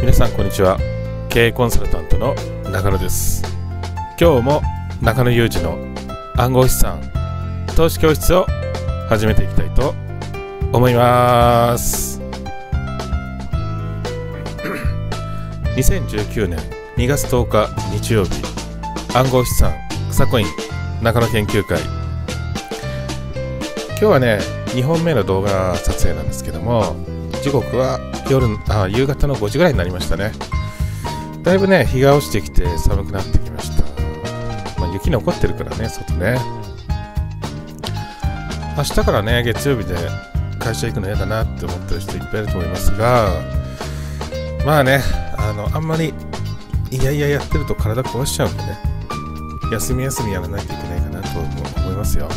皆さんこんにちは経営コンサルタントの中野です今日も中野裕二の暗号資産投資教室を始めていきたいと思います2019 年2月10日日曜日暗号資産草コイン中野研究会今日はね2本目の動画撮影なんですけども時刻は夜あ夕方の5時ぐらいになりましたねだいぶね日が落ちてきて寒くなってきました、まあ、雪残ってるからね外ね明日からね月曜日で会社行くの嫌だなって思ってる人いっぱいいると思いますがまあねあのあんまりいやいややってると体壊しちゃうんでね休み休みやらないといけないかなと思いますよ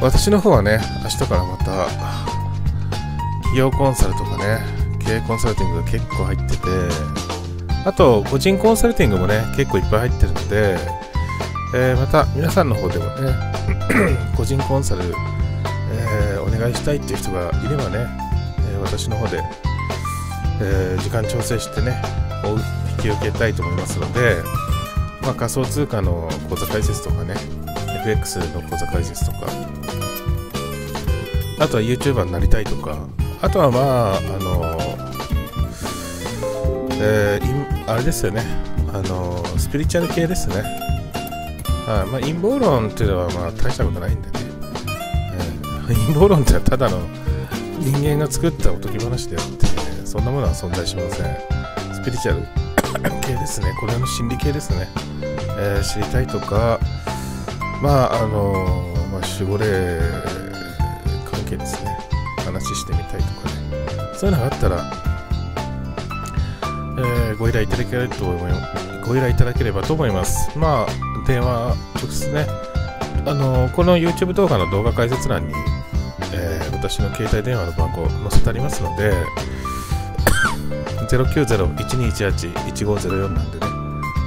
私の方はね明日からまた企業コンサルとかね経営コンサルティングが結構入っててあと個人コンサルティングもね結構いっぱい入ってるので、えー、また皆さんの方でもね 個人コンサル、えー、お願いしたいっていう人がいればね、え私の方で、え時間調整してね引き受けたいと思いますので、まあ、仮想通貨の口座開設とかね FX の口座開設とかあとは YouTuber になりたいとかあとはまああのえー、あれですよねあのスピリチュアル系ですねはいまあ、陰謀論っていうのはまあ大したことないんでね、えー、陰謀論ってのはただの人間が作ったおとぎ話であって、ね、そんなものは存在しませんスピリチュアル系ですねこれの心理系ですね、えー、知りたいとかまああのまあ守護霊関係ですねそういうのがあったら、えー、ご依頼いただければと思いご依頼いただければと思います。まあ、電話、直接ね、あのこの YouTube 動画の動画解説欄に、えー、私の携帯電話の番号載せてありますので、090-1218-1504なんでね、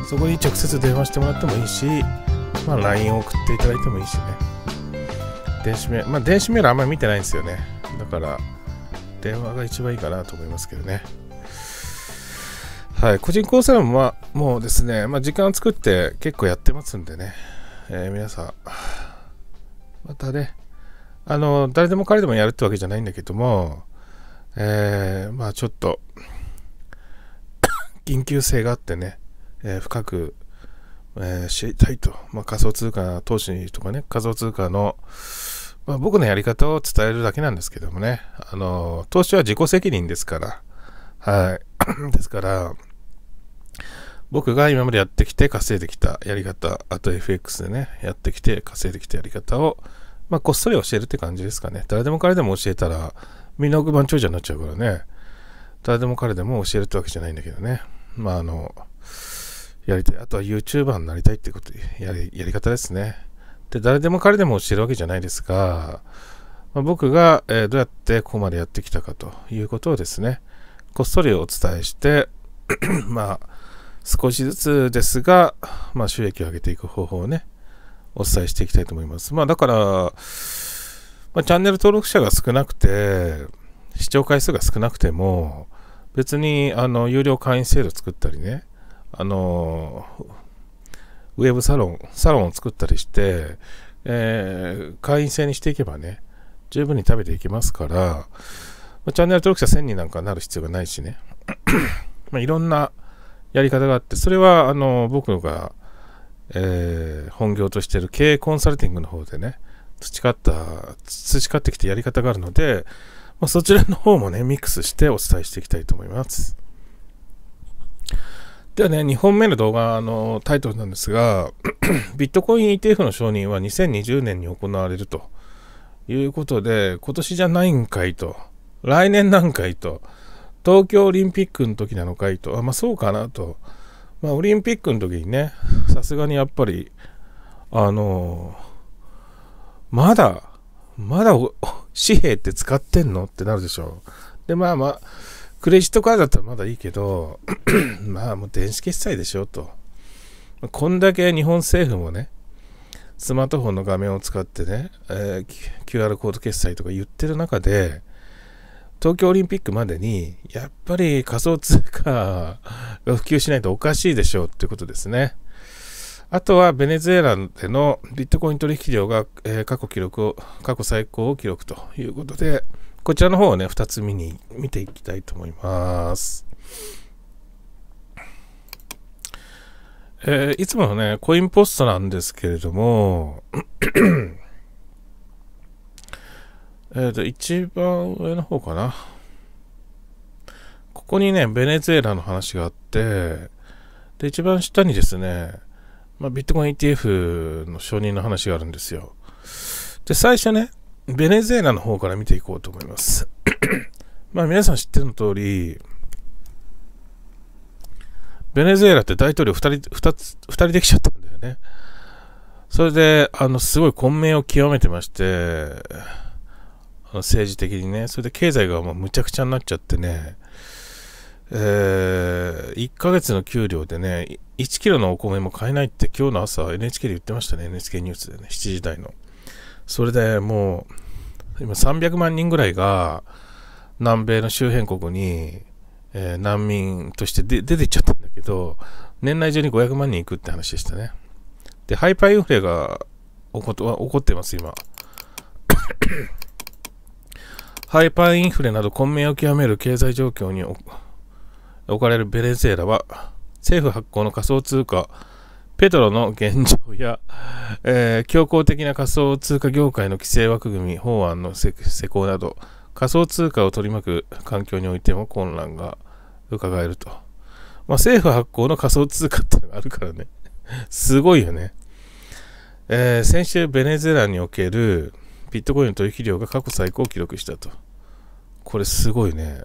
そこに直接電話してもらってもいいし、まあ、LINE を送っていただいてもいいしね。電子メール、まあ、電子メールあんまり見てないんですよね。だから、電話が一番いいかなと思いますけどね。はい、個人コンサルムは、もうですね、まあ、時間を作って結構やってますんでね、えー、皆さん、またね、あの、誰でも彼でもやるってわけじゃないんだけども、えー、まあちょっと 緊急性があってね、えー、深く、え知りたいと、まあ、仮想通貨投資とかね、仮想通貨の、まあ、僕のやり方を伝えるだけなんですけどもね、あの、投資は自己責任ですから、はい。ですから、僕が今までやってきて稼いできたやり方、あと FX でね、やってきて稼いできたやり方を、まあ、こっそり教えるって感じですかね。誰でも彼でも教えたら、みんな億万長者になっちゃうからね、誰でも彼でも教えるってわけじゃないんだけどね。まあ、あの、やりたい。あとは YouTuber になりたいってこと、やり、やり方ですね。で誰でも彼でも教えるわけじゃないですが、まあ、僕が、えどうやってここまでやってきたかということをですね、こっそりお伝えして、まあ、少しずつですが、まあ、収益を上げていく方法をね、お伝えしていきたいと思います。まあ、だから、まあ、チャンネル登録者が少なくて、視聴回数が少なくても、別に、あの、有料会員制度作ったりね、あの、ウェブサロン、サロンを作ったりして、えー、会員制にしていけばね、十分に食べていけますから、まチャンネル登録者1000人なんかなる必要がないしね、まあ、いろんなやり方があって、それはあの僕が、えー、本業としてる経営コンサルティングの方でね、培った、培ってきたやり方があるので、まあ、そちらの方もね、ミックスしてお伝えしていきたいと思います。ではね、2本目の動画のタイトルなんですが、ビットコイン ETF の承認は2020年に行われるということで、今年じゃないんかいと、来年なんかいと、東京オリンピックの時なのかいと、あまあ、そうかなと、まあ、オリンピックの時にね、さすがにやっぱり、あのまだ、まだ 紙幣って使ってんのってなるでしょう。で、まあまあ、クレジットカードだったらまだいいけど、まあもう電子決済でしょと。こんだけ日本政府もね、スマートフォンの画面を使ってね、えー、QR コード決済とか言ってる中で、東京オリンピックまでに、やっぱり仮想通貨が普及しないとおかしいでしょうってことですね。あとはベネズエラでのビットコイン取引量が、えー、過去記録を、過去最高を記録ということで、こちらの方をね、2つ見に、見ていきたいと思います。えー、いつものね、コインポストなんですけれども、えっと、一番上の方かな。ここにね、ベネズエラの話があって、で、一番下にですね、まあ、ビットコイン ETF の承認の話があるんですよ。で、最初ね、ベネズエラの方から見ていこうと思います。まあ皆さん知っての通り、ベネズエラって大統領2人 ,2 つ ,2 人できちゃったんだよね。それで、あの、すごい混迷を極めてまして、政治的にね、それで経済がもうむちゃくちゃになっちゃってね、えー、1ヶ月の給料でね、1キロのお米も買えないって今日の朝 NHK で言ってましたね、NHK ニュースでね、7時台の。それでもう、今300万人ぐらいが、南米の周辺国に、えー、難民として出ていっちゃったんだけど、年内中に500万人行くって話でしたね。で、ハイパーインフレが起こ起こってます、今。ハイパーインフレなど混迷を極める経済状況に置かれるベネズエラは、政府発行の仮想通貨、ペトロの現状や、えー、強硬的な仮想通貨業界の規制枠組み法案の施行など、仮想通貨を取り巻く環境においても混乱が伺えると。まあ、政府発行の仮想通貨ってのがあるからね。すごいよね。えー、先週、ベネズエラにおけるビットコインの取引量が過去最高を記録したと。これすごいね。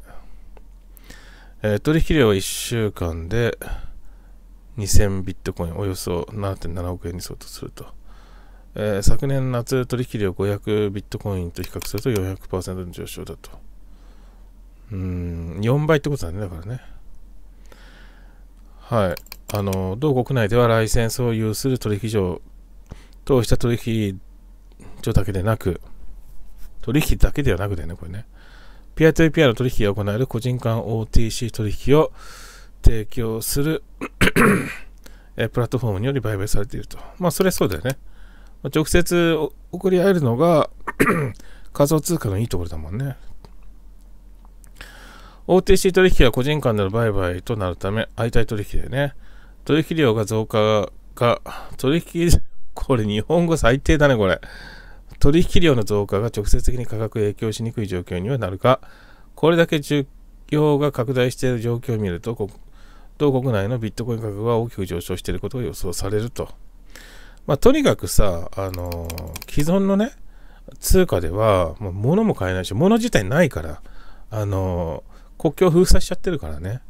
えー、取引量は1週間で、2000ビットコイン、およそ7.7億円に相当すると。えー、昨年夏取引量500ビットコインと比較すると400%の上昇だと。うん、4倍ってことだね、だからね。はい。あの、同国内ではライセンスを有する取引所、通した取引所だけでなく、取引だけではなくだよね、これね。ピアトゥピアの取引が行える個人間 OTC 取引を提供するえプラットフォームにより売買されていると。まあ、それそうだよね。まあ、直接送り合えるのが 仮想通貨のいいところだもんね。OTC 取引は個人間での売買となるため、相対取引だよね。取引量が増加が、取引、これ日本語最低だね、これ。取引量の増加が直接的に価格影響しにくい状況にはなるか、これだけ需要が拡大している状況を見ると、同国内のビットコイン価格が大きく上昇していることが予想されると。まあ、とにかくさ、あのー、既存のね、通貨では、もう物も買えないし、物自体ないから、あのー、国境封鎖しちゃってるからね。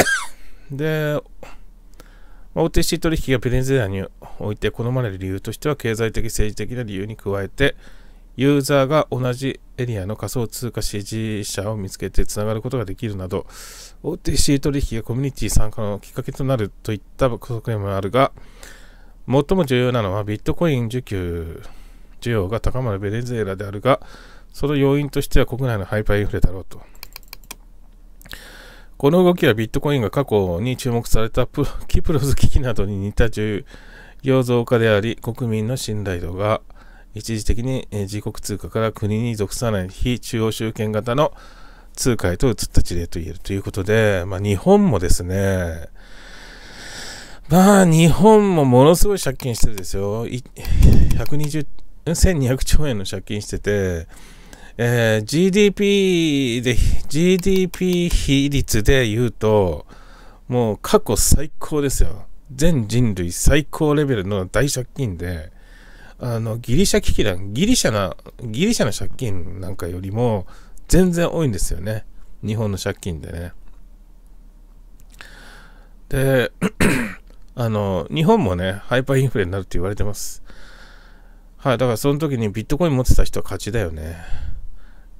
で、ま OTC 取引がペニンズゼラにおいて好まれる理由としては、経済的、政治的な理由に加えて、ユーザーが同じエリアの仮想通貨支持者を見つけてつながることができるなど、OTC 取引がコミュニティ参加のきっかけとなるといった側面もあるが、最も重要なのはビットコイン需給、需要が高まるベネズエラであるが、その要因としては国内のハイパーインフレだろうと。この動きはビットコインが過去に注目されたプキプロズ危機などに似た重要増加であり、国民の信頼度が一時的に自国通貨から国に属さない非中央集権型の通貨へと移った事例と言えるということで、まあ、日本もですね、まあ、日本もものすごい借金してるんですよ。120 1200兆円の借金してて、えー、GDP で、GDP 比率で言うと、もう過去最高ですよ。全人類最高レベルの大借金で、あの、ギリシャ危機だ。ギリシャな、ギリシャの借金なんかよりも、全然多いんですよね。日本の借金でね。で、あの、日本もね、ハイパーインフレになるって言われてます。はい、だからその時にビットコイン持ってた人は勝ちだよね。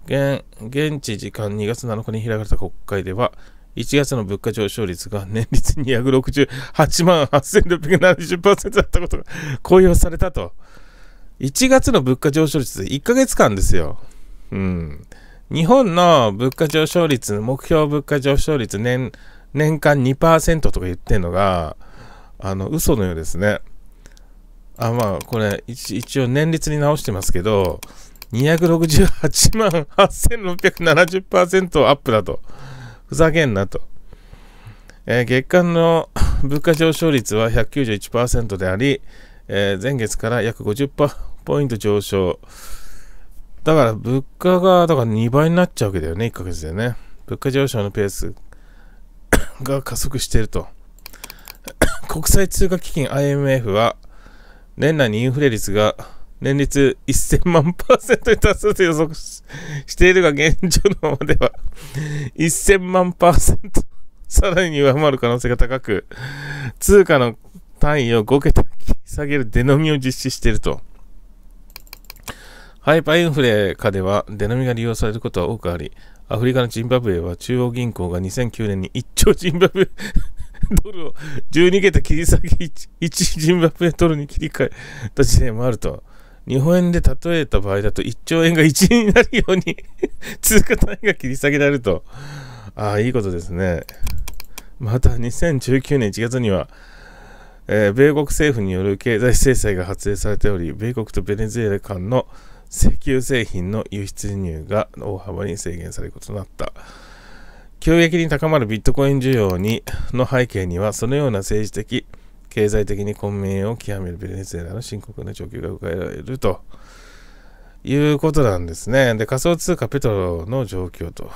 現、現地時間2月7日に開かれた国会では、1月の物価上昇率が年率268万8670%だったことが公表されたと。1月の物価上昇率1ヶ月間ですよ。うん。日本の物価上昇率、目標物価上昇率年、年間2%とか言ってんのが、あの、嘘のようですね。あ、まあ、これ一、応年率に直してますけど、268万8670%アップだと。ふざけんなと。えー、月間の物価上昇率は191%であり、えー、前月から約50%ポイント上昇。だから物価がだから2倍になっちゃうわけだよね、1ヶ月でね。物価上昇のペースが加速していると。国際通貨基金 IMF は年内にインフレ率が年率1000万パーセントに達すると予測しているが現状のままでは1000万パーセントさらに上回る可能性が高く通貨の単位を5桁下げるデノミを実施していると。ハイパーインフレ下ではデノミが利用されることは多くあり、アフリカのジンバブエは中央銀行が2009年に1兆ジンバブエ ドルを12桁切り下げ 1, 1ジンバブエドルに切り替えた時点もあると。日本円で例えた場合だと1兆円が1になるように 通貨単位が切り下げられると。ああ、いいことですね。また2019年1月にはえー、米国政府による経済制裁が発令されており、米国とベネズエラ間の石油製品の輸出入が大幅に制限されることとなった。急激に高まるビットコイン需要にの背景には、そのような政治的、経済的に混迷を極めるベネズエラの深刻な状況が伺られるということなんですね。で、仮想通貨ペトロの状況と。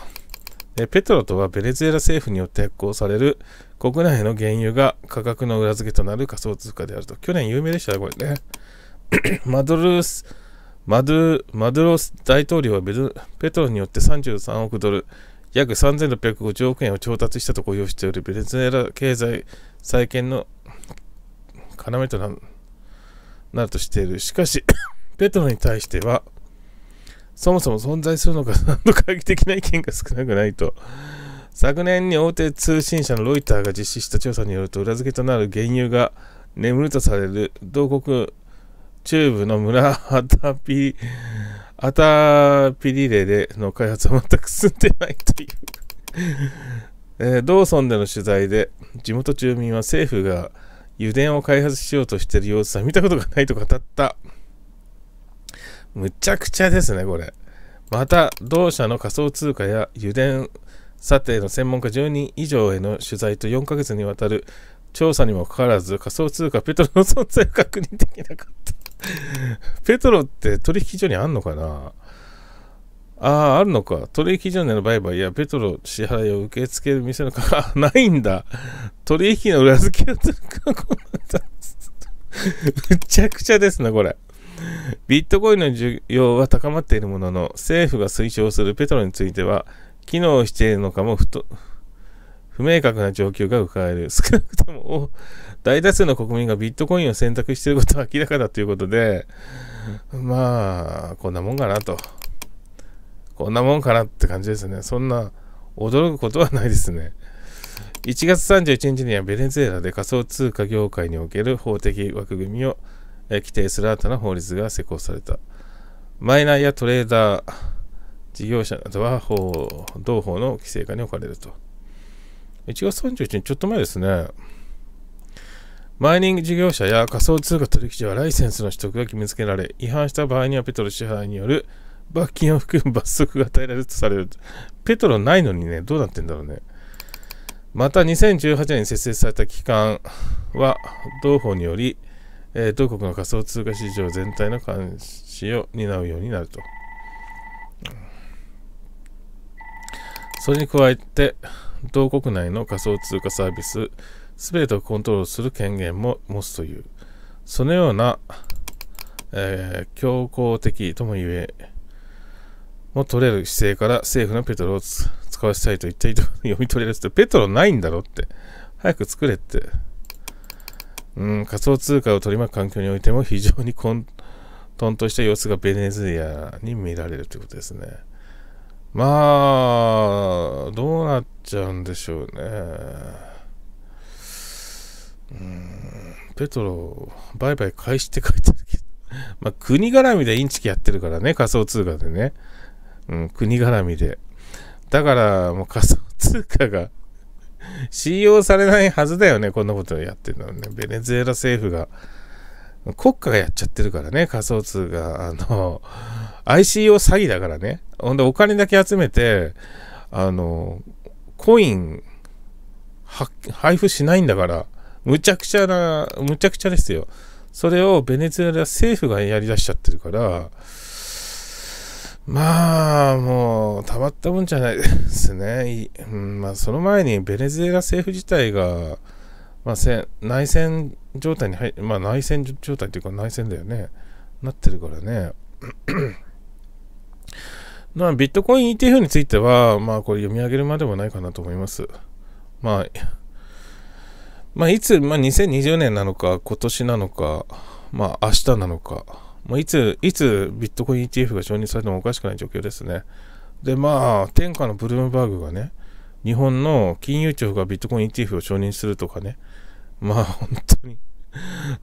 ペトロとはベネズエラ政府によって発行される国内の原油が価格の裏付けとなる仮想通貨であると。去年有名でしたね、これね。マドルス、マドマドロス大統領はペトロによって33億ドル、約3650億円を調達したと公表しており、ベネズエラ経済再建の要となるとしている。しかし、ペトロに対しては、そもそも存在するのか、何の画議的な意見が少なくないと。昨年に大手通信社のロイターが実施した調査によると、裏付けとなる原油が眠るとされる同国中部の村アタピアタピリレでの開発は全く進んでないというえー、ローソンでの取材で地元住民は政府が油田を開発しようとしている様子は見たことがないと語ったむちゃくちゃですね、これ。また、同社の仮想通貨や油田査定の専門家10人以上への取材と4ヶ月にわたる調査にもかかわらず、仮想通貨ペトロの存在を確認できなかったペトロって取引所にあんのかなああ、あるのか。取引所での売買やペトロ支払いを受け付ける店のか、ないんだ。取引の裏付けをするか、こうなった。むちゃくちゃですね、これ。ビットコインの需要は高まっているものの、政府が推奨するペトロについては、機能しているのかも不明確な状況が伺える。少なくとも大多数の国民がビットコインを選択していることは明らかだということで、まあ、こんなもんかなと。こんなもんかなって感じですね。そんな驚くことはないですね。1月31日にはベネズエラで仮想通貨業界における法的枠組みをえ規定する新たな法律が施行された。マイナーやトレーダー、事業者などは法同法の規制下に置かれると。1月31日、ちょっと前ですね。マイニング事業者や仮想通貨取引所はライセンスの取得が義務付けられ、違反した場合にはペトロ支払いによる罰金を含む罰則が与えられるとされる。ペトロないのにね、どうなってんだろうね。また2018年に設立された機関は同法によりえー、国の仮想通貨市場全体の監視を担うようになると。それに加えて、同国内の仮想通貨サービス、すべてをコントロールする権限も持つという、そのような、えー、強硬的とも言え、も取れる姿勢から政府のペトロを使わせたいと言っていた読み取れるって、ペトロないんだろって、早く作れって。うん、仮想通貨を取り巻く環境においても非常に混沌とした様子がベネズエラに見られるということですね。まあ、どうなっちゃうんでしょうね。うん、ペトロ、売買開始って書いてあるけど、まあ、国絡みでインチキやってるからね、仮想通貨でね。うん、国絡みで。だから、もう仮想通貨が 信用されないはずだよね、こんなことやってるのはね。ベネズエラ政府が、国家がやっちゃってるからね、仮想通が、あの、ICO 詐欺だからね。ほんで、お金だけ集めて、あの、コイン、配布しないんだから、むちゃくちゃな、むちゃくちゃですよ。それをベネズエラ政府がやりだしちゃってるから、まあ、もう、たまったもんじゃないですね。うんまあ、その前にベネズエラ政府自体が、まあ、せ内戦状態に入まあ、内戦状態というか内戦だよね。なってるからね。まあ、ビットコイン ETF については、まあ、これ読み上げるまでもないかなと思います。まあ、まあ、いつ、まあ、2020年なのか、今年なのか、まあ、明日なのか。もういつ、いつビットコイン ETF が承認されてもおかしくない状況ですね。で、まあ、天下のブルームバーグがね、日本の金融庁がビットコイン ETF を承認するとかね、まあ、本当に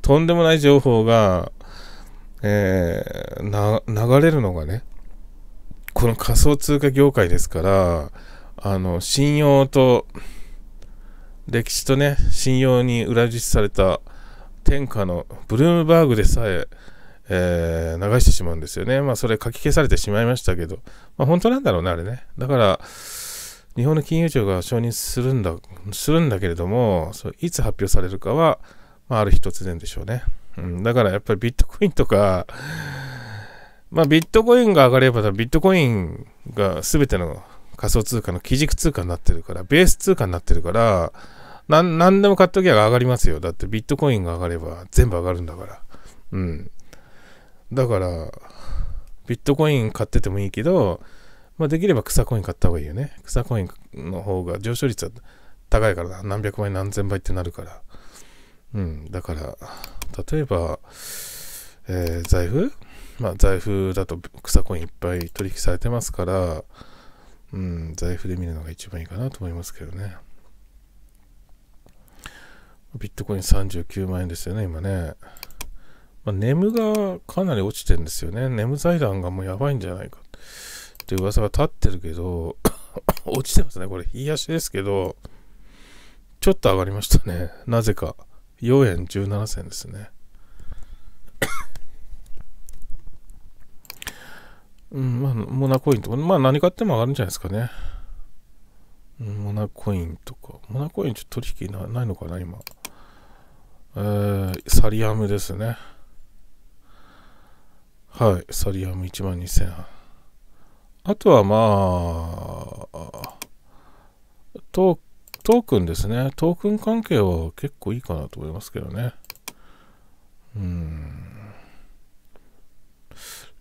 とんでもない情報が、えー、流れるのがね、この仮想通貨業界ですから、あの、信用と、歴史とね、信用に裏打ちされた天下のブルームバーグでさえ、えー、流してしまうんですよね。まあ、それ書き消されてしまいましたけど、まあ、本当なんだろうね、あれね。だから、日本の金融庁が承認するんだ、するんだけれども、それいつ発表されるかは、まあ、ある日突然でしょうね。うん、だからやっぱりビットコインとか、まあ、ビットコインが上がれば、ビットコインが全ての仮想通貨の基軸通貨になってるから、ベース通貨になってるから、なん、なんでも買っときゃ上がりますよ。だってビットコインが上がれば全部上がるんだから。うん。だから、ビットコイン買っててもいいけど、まあ、できれば草コイン買った方がいいよね。草コインの方が上昇率は高いからな。何百倍何千倍ってなるから。うん。だから、例えば、えー、財布まあ、財布だと草コインいっぱい取引されてますから、うん、財布で見るのが一番いいかなと思いますけどね。ビットコイン39万円ですよね、今ね。まあ、ネムがかなり落ちてるんですよね。ネム財団がもうやばいんじゃないかって噂が立ってるけど、落ちてますね。これ、冷やしですけど、ちょっと上がりましたね。なぜか。4円17銭ですね。うん、まあ、モナコインとか、まあ何買っても上がるんじゃないですかね。モナコインとか、モナコインちょっと取引なないのかな、今。えー、サリアムですね。はい、サリアム1万2000。あとはまあ、トークンですね。トークン関係は結構いいかなと思いますけどね。うん。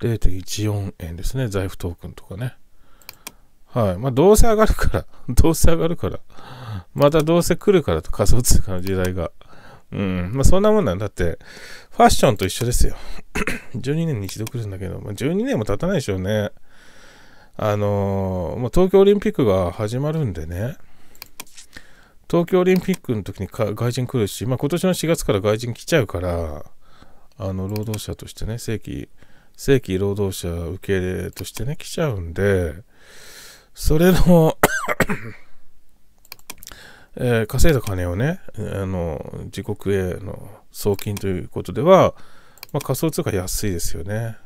0.14円ですね。財布トークンとかね。はい。まあ、どうせ上がるから、どうせ上がるから、またどうせ来るからと仮想通貨の時代が。うん。まあそんなもんなんだって、ファッションと一緒ですよ。12 年に一度来るんだけど、まあ、12年も経たないでしょうね。あのー、まあ、東京オリンピックが始まるんでね。東京オリンピックの時に外人来るし、まあ、今年の4月から外人来ちゃうから、あの、労働者としてね、正規、正規労働者受け入れとしてね、来ちゃうんで、それのえー、稼いだ金をね、あの、自国への送金ということでは、まあ、仮想通貨安いですよね。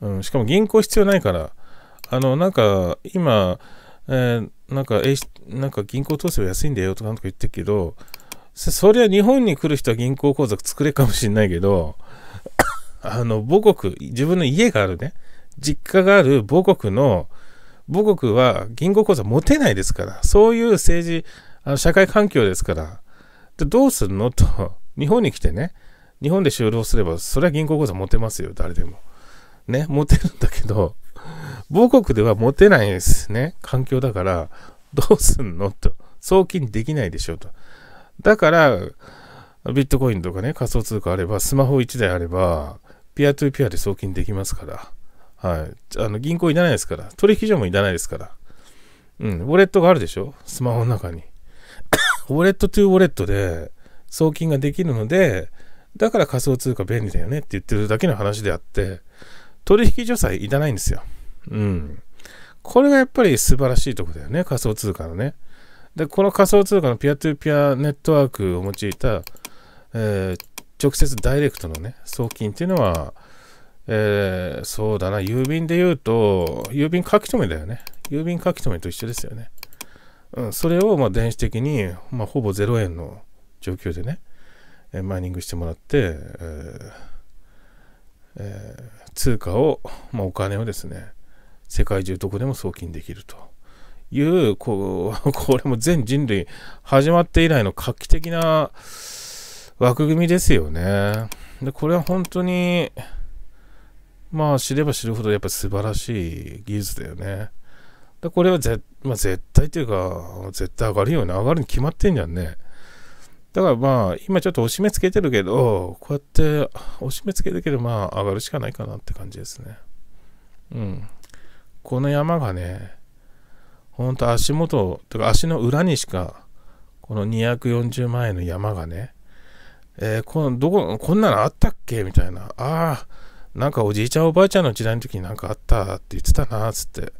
うん、しかも銀行必要ないから、あの、なんか、今、えー、なんか、えなんか銀行通せば安いんだよとかなんとか言ってるけど、そりゃ日本に来る人は銀行口座作れかもしれないけど、あの、母国、自分の家があるね、実家がある母国の、母国は銀行口座持てないですから、そういう政治、あの社会環境ですから、でどうすんのと、日本に来てね、日本で就労すれば、それは銀行口座持てますよ、誰でも。ね、持てるんだけど、母国では持てないですね、環境だから、どうすんのと、送金できないでしょと。だから、ビットコインとかね、仮想通貨あれば、スマホ1台あれば、ピアトゥーピアで送金できますから。はい。あの、銀行いらないですから。取引所もいらないですから。うん。ウォレットがあるでしょスマホの中に。ウォレットトゥウォレットで送金ができるので、だから仮想通貨便利だよねって言ってるだけの話であって、取引所さえいらないんですよ。うん。これがやっぱり素晴らしいとこだよね、仮想通貨のね。で、この仮想通貨のピアトゥピアネットワークを用いた、えー、直接ダイレクトのね、送金っていうのは、えー、そうだな、郵便で言うと、郵便書き留めだよね。郵便書き留めと一緒ですよね。うん、それをま電子的に、まあ、ほぼ0円の状況でね、えマイニングしてもらって、えーえー、通貨を、まあ、お金をですね世界中どこでも送金できるというこう これも全人類始まって以来の画期的な枠組みですよねでこれは本当にまあ知れば知るほどやっぱ素晴らしい技術だよねでこれは絶まあ、絶対というか、絶対上がるよね。上がるに決まってんじゃんね。だからまあ、今ちょっと押し目つけてるけど、こうやって押し目つけてるけど、まあ、上がるしかないかなって感じですね。うん。この山がね、ほんと足元、とか足の裏にしか、この240万円の山がね、えー、このどこ、こんなのあったっけみたいな。ああ、なんかおじいちゃんおばあちゃんの時代の時になんかあったって言ってたな、つって。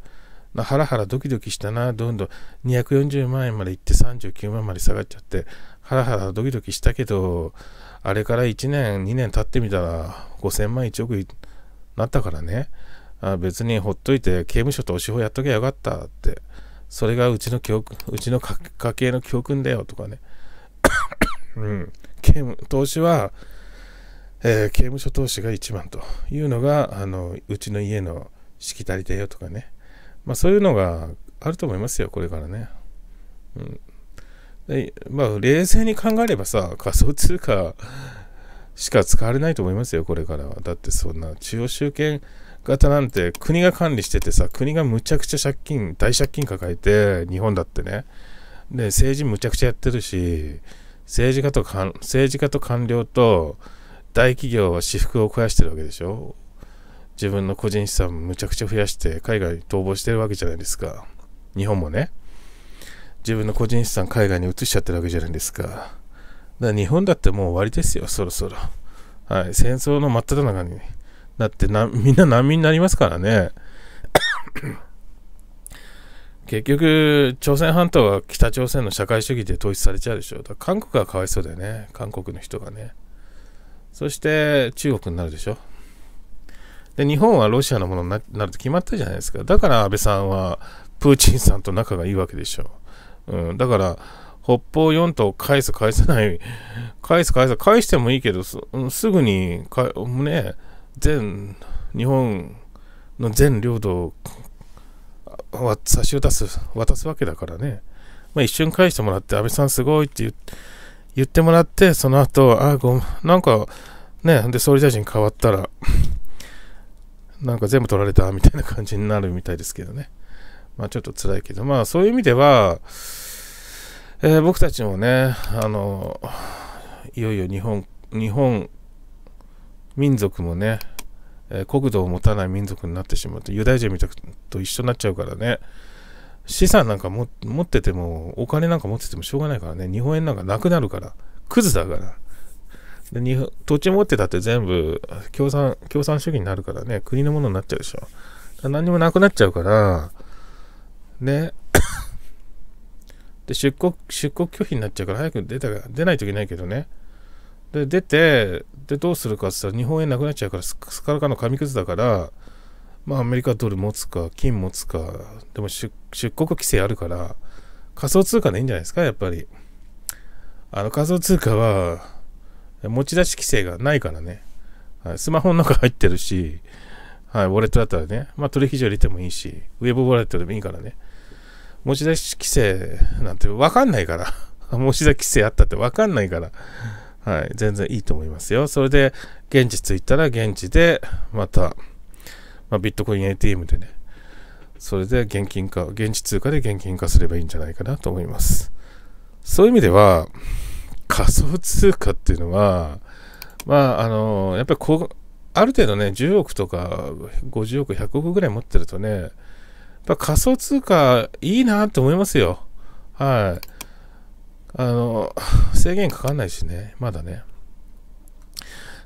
ハラハラドキドキしたな、どんどん240万円まで行って39万まで下がっちゃって、ハラハラドキドキしたけど、あれから1年、2年経ってみたら、5000万、1億になったからね、あ別にほっといて刑務所とお司法やっときゃよかったって、それがうちの教うちの家計の教訓だよとかね。うん、刑務投資は、えー、刑務所投資が一番というのがあのうちの家のしきたりだよとかねまあ、そういうのがあると思いますよ、これからね。うん、でまあ、冷静に考えればさ、仮想通貨しか使われないと思いますよ、これからは。だってそんな中央集権型なんて国が管理しててさ、国がむちゃくちゃ借金、大借金抱えて、日本だってね。で、政治むちゃくちゃやってるし、政治家と政治家と官僚と大企業は私腹を肥やしてるわけでしょ。自分の個人資産むちゃくちゃ増やして海外に逃亡してるわけじゃないですか。日本もね。自分の個人資産海外に移しちゃってるわけじゃないですか。だから日本だってもう終わりですよ、そろそろ。はい、戦争の真っ只中になってな、みんな難民になりますからね。結局、朝鮮半島は北朝鮮の社会主義で統一されちゃうでしょ。だから韓国がかわいそうだよね。韓国の人がね。そして中国になるでしょ。で、日本はロシアのものになると決まったじゃないですか。だから安倍さんはプーチンさんと仲がいいわけでしょう。うん、だから、北方四島を返す、返さない、返す、返す、返してもいいけど、す,、ぐにか、ね、全、日本の全領土を差し渡す、渡すわけだからね。まあ、一瞬返してもらって、安倍さんすごいって言ってもらって、その後、あ、ごめん、なんか、ね、で、総理大臣変わったらなんか全部取られたみたいな感じになるみたいですけどね。まあちょっと辛いけど、まあそういう意味では、えー、僕たちもね、あの、いよいよ日本、日本民族もね、えー、国土を持たない民族になってしまうと、ユダヤ人みたいと一緒になっちゃうからね、資産なんか持ってても、お金なんか持っててもしょうがないからね、日本円なんかなくなるから、クズだから。で日本土地持ってたって全部共産共産主義になるからね、国のものになっちゃうでしょ。何にもなくなっちゃうから、ね。で、出国、出国拒否になっちゃうから早く出た出ないといけないけどね。で、出て、で、どうするかって言ったら日本円なくなっちゃうから、すからかの紙くずだから、まあアメリカドル持つか、金持つか、でも出出国規制あるから、仮想通貨でいいんじゃないですか、やっぱり。あの仮想通貨は、持ち出し規制がないからね、はい、スマホの中入ってるし、はい、ウォレットだったらね、まあ、取引所入れてもいいし、ウェブウォレットでもいいからね、持ち出し規制なんて分かんないから、持ち出し規制あったって分かんないから、はい、全然いいと思いますよ。それで、現地着いたら現地で、また、まあ、ビットコイン ATM でね、それで現金化、現地通貨で現金化すればいいんじゃないかなと思います。そういう意味では、仮想通貨っていうのは、まあ、あの、やっぱりこう、ある程度ね、10億とか50億、100億ぐらい持ってるとね、やっぱ仮想通貨いいなって思いますよ。はい。あの、制限かかんないしね、まだね。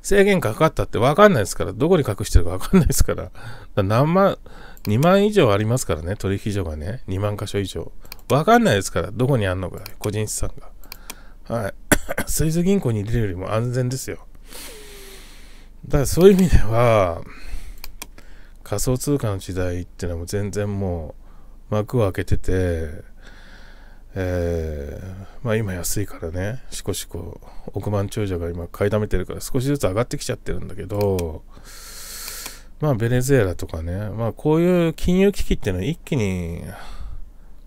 制限かかったって分かんないですから、どこに隠してるか分かんないですから、から何万、2万以上ありますからね、取引所がね、2万箇所以上。分かんないですから、どこにあんのか、個人資産が。はい。スイス銀行に入れるよりも安全ですよ。だからそういう意味では、仮想通貨の時代っていうのはもう全然もう幕を開けてて、えー、まあ今安いからね、しこしこ億万長者が今買いだめてるから少しずつ上がってきちゃってるんだけど、まあベネズエラとかね、まあこういう金融危機っていうのは一気に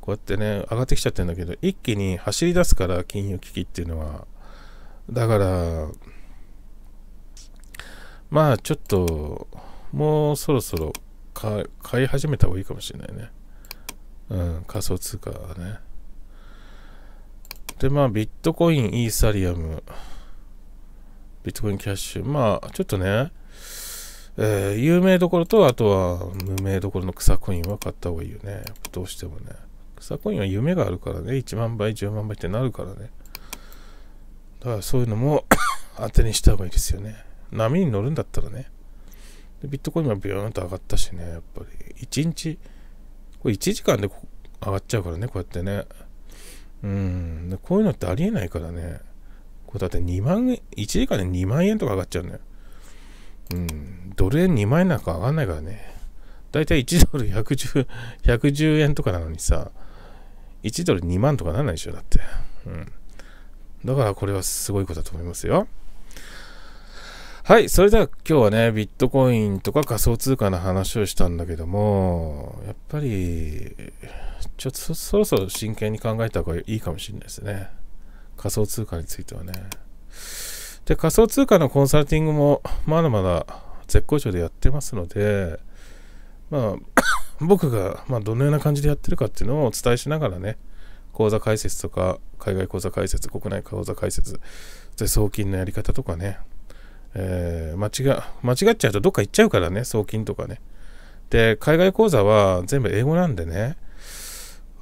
こうやってね、上がってきちゃってるんだけど、一気に走り出すから金融危機っていうのは、だから、まあちょっと、もうそろそろ買い始めた方がいいかもしれないね。うん、仮想通貨はね。で、まあビットコイン、イーサリアム、ビットコインキャッシュ。まあちょっとね、えー、有名どころと、あとは無名どころの草コインは買った方がいいよね。どうしてもね。草コインは夢があるからね。1万倍、10万倍ってなるからね。だからそういうのも 当てにした方がいいですよね。波に乗るんだったらね。ビットコインもビヨーンと上がったしね、やっぱり。1日、これ1時間で上がっちゃうからね、こうやってね。うん、こういうのってありえないからね。こうだって2万円、1時間で2万円とか上がっちゃうよ。うん、ドル円2万円なんか上がんないからね。だいたい1ドル110、110円とかなのにさ、1ドル2万とかならないでしょ、だって。うん。だからこれはすごいことだと思いますよ。はい、それでは今日はね、ビットコインとか仮想通貨の話をしたんだけども、やっぱり、ちょっとそろそろ真剣に考えた方がいいかもしれないですね。仮想通貨についてはね。で、仮想通貨のコンサルティングもまだまだ絶好調でやってますので、まあ、僕が、まあ、どのような感じでやってるかっていうのをお伝えしながらね、口座開設とか、海外口座開設、国内口座開設、送金のやり方とかね、えー、間違、間違っちゃうとどっか行っちゃうからね、送金とかね。で、海外口座は全部英語なんでね、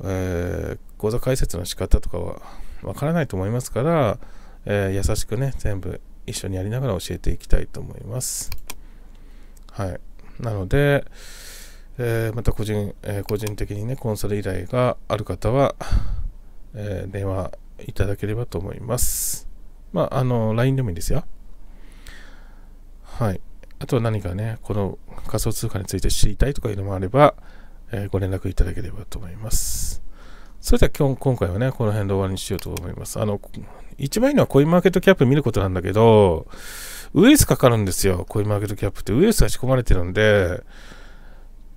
えー、口座開設の仕方とかはわからないと思いますから、えー、優しくね、全部一緒にやりながら教えていきたいと思います。はい。なので、えー、また個人、えー、個人的にね、コンサル依頼がある方は、えー、電話いただければと思います。まあ、あの、LINE でもいいですよ。はい。あとは何かね、この仮想通貨について知りたいとかいうのもあれば、えー、ご連絡いただければと思います。それでは今日、今回はね、この辺で終わりにしようと思います。あの、一番いいのはコインマーケットキャップ見ることなんだけど、ウイルスかかるんですよ、コインマーケットキャップって。ウイルスが仕込まれてるんで、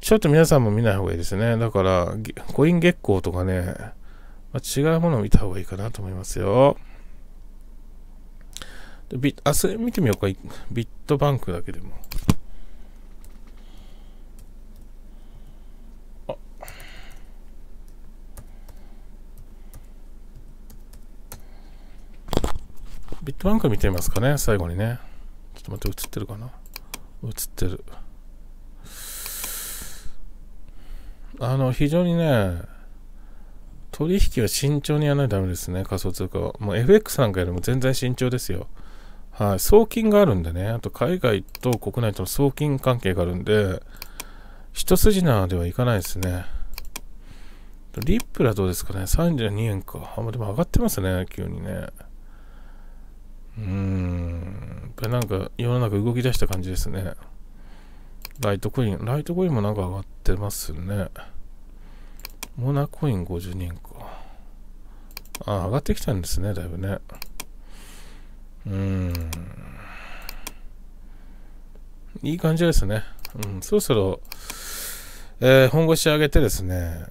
ちょっと皆さんも見ない方がいいですね。だから、コイン月光とかね、まあ、違うものを見た方がいいかなと思いますよ。でビ明日見てみようか。ビットバンクだけでも。あビットバンク見てみますかね、最後にね。ちょっと待って、映ってるかな映ってる。あの、非常にね、取引は慎重にやらないとダメですね、仮想通貨は。もう FX なんかよりも全然慎重ですよ。はい。送金があるんでね、あと海外と国内との送金関係があるんで、一筋縄ではいかないですね。リップはどうですかね ?32 円か。あ、でも上がってますね、急にね。うーん。やっぱりなんか世の中動き出した感じですね。ライトコイン。ライトコインもなんか上がってますね。モナコイン50人か。あ、上がってきたんですね、だいぶね。うーん。いい感じですね。うん、そろそろ、えー、本腰上げてですね、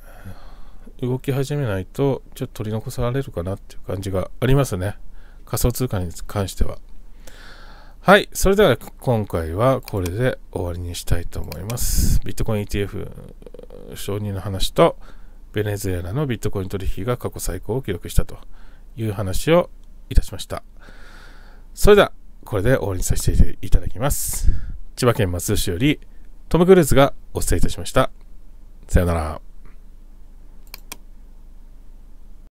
動き始めないと、ちょっと取り残されるかなっていう感じがありますね。仮想通貨に関しては。はい。それでは、今回はこれで終わりにしたいと思います。ビットコイン ETF 承認の話と、ベネズエラのビットコイン取引が過去最高を記録したという話をいたしました。それでは、これで終わりにさせていただきます。千葉県松戸市よりトム・クルーズがお伝えいたしました。さようなら。